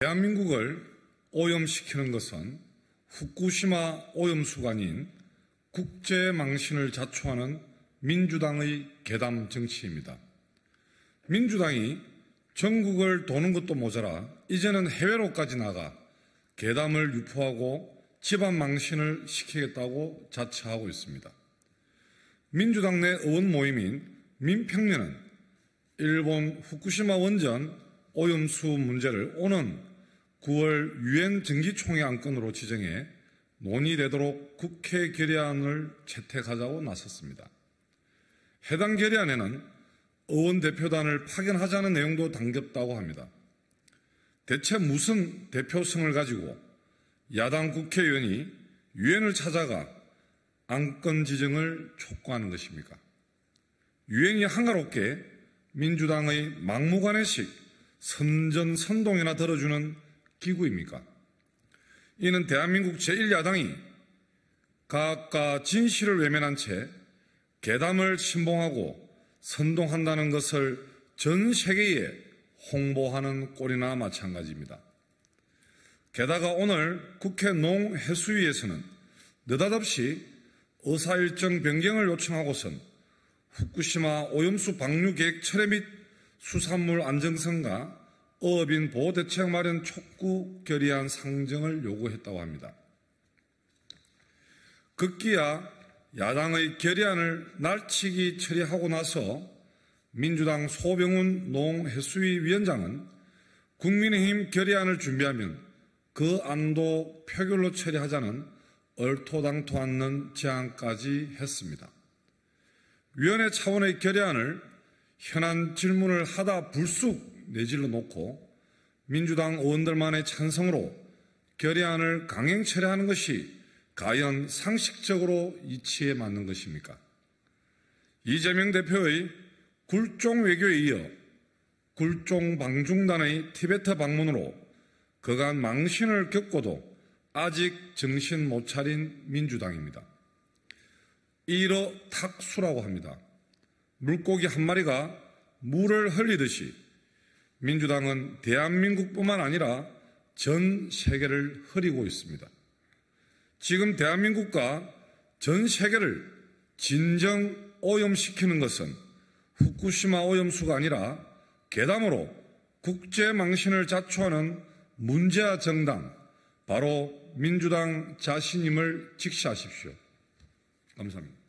대한민국을 오염시키는 것은 후쿠시마 오염수가 아닌 국제 망신을 자초하는 민주당의 계담 정치입니다. 민주당이 전국을 도는 것도 모자라 이제는 해외로까지 나가 계담을 유포하고 집안 망신을 시키겠다고 자처하고 있습니다. 민주당 내 의원 모임인 민평년은 일본 후쿠시마 원전 오염수 문제를 오는 9월 유엔 증기총회 안건으로 지정해 논의되도록 국회 결의안을 채택하자고 나섰습니다. 해당 결의안에는 의원 대표단을 파견하자는 내용도 담겼다고 합니다. 대체 무슨 대표성을 가지고 야당 국회의원이 유엔을 찾아가 안건 지정을 촉구하는 것입니까? 유엔이 한가롭게 민주당의 막무가내식 선전 선동이나 들어주는 기구입니까? 이는 대한민국 제1야당이 각각 진실을 외면한 채 개담을 신봉하고 선동한다는 것을 전 세계에 홍보하는 꼴이나 마찬가지입니다. 게다가 오늘 국회 농해수위에서는 느닷없이 의사일정 변경을 요청하고선 후쿠시마 오염수 방류 계획 철회 및 수산물 안정성과 어업인 보호 대책 마련 촉구 결의안 상정을 요구했다고 합니다. 극기야 야당의 결의안을 날치기 처리하고 나서 민주당 소병훈 농해수위 위원장은 국민의힘 결의안을 준비하면 그 안도 표결로 처리하자는 얼토당토 않는 제안까지 했습니다. 위원회 차원의 결의안을 현안 질문을 하다 불쑥 내질러 놓고 민주당 의원들만의 찬성으로 결의안을 강행 처리하는 것이 과연 상식적으로 이치에 맞는 것입니까? 이재명 대표의 굴종 외교에 이어 굴종 방중단의 티베트 방문으로 그간 망신을 겪고도 아직 정신 못 차린 민주당입니다. 이로 탁수라고 합니다. 물고기 한 마리가 물을 흘리듯이 민주당은 대한민국뿐만 아니라 전 세계를 흐리고 있습니다. 지금 대한민국과 전 세계를 진정 오염시키는 것은 후쿠시마 오염수가 아니라 계담으로 국제 망신을 자초하는 문제아 정당, 바로 민주당 자신임을 직시하십시오. 감사합니다.